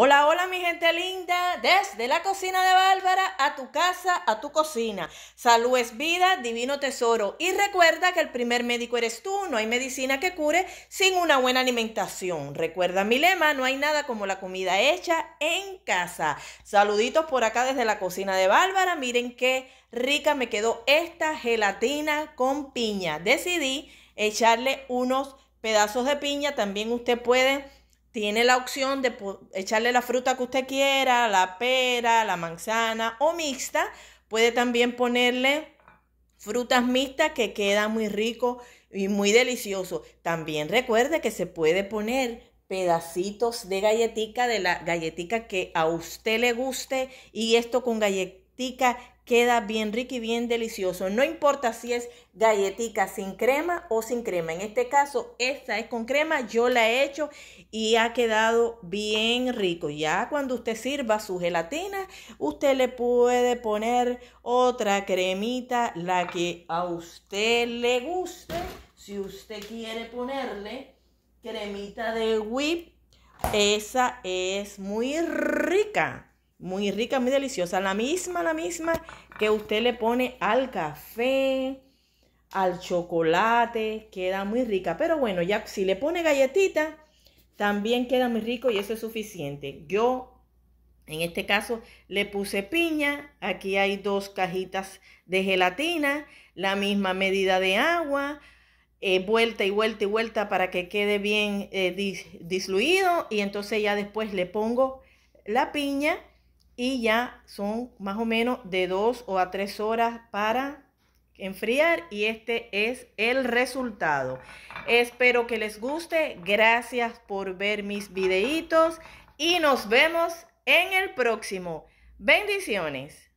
Hola, hola mi gente linda, desde la cocina de Bárbara a tu casa, a tu cocina. Salud es vida, divino tesoro. Y recuerda que el primer médico eres tú, no hay medicina que cure sin una buena alimentación. Recuerda mi lema, no hay nada como la comida hecha en casa. Saluditos por acá desde la cocina de Bárbara, miren qué rica me quedó esta gelatina con piña. Decidí echarle unos pedazos de piña, también usted puede tiene la opción de echarle la fruta que usted quiera, la pera, la manzana o mixta. Puede también ponerle frutas mixtas que queda muy rico y muy delicioso. También recuerde que se puede poner pedacitos de galletica, de la galletica que a usted le guste y esto con galletita queda bien rico y bien delicioso. No importa si es galletica sin crema o sin crema. En este caso, esta es con crema. Yo la he hecho y ha quedado bien rico. Ya cuando usted sirva su gelatina, usted le puede poner otra cremita, la que a usted le guste. Si usted quiere ponerle cremita de whip, esa es muy rica muy rica, muy deliciosa. La misma, la misma que usted le pone al café, al chocolate, queda muy rica. Pero bueno, ya si le pone galletita, también queda muy rico y eso es suficiente. Yo, en este caso, le puse piña. Aquí hay dos cajitas de gelatina, la misma medida de agua. Eh, vuelta y vuelta y vuelta para que quede bien eh, disluido y entonces ya después le pongo la piña y ya son más o menos de dos o a tres horas para enfriar y este es el resultado. Espero que les guste. Gracias por ver mis videitos y nos vemos en el próximo. Bendiciones.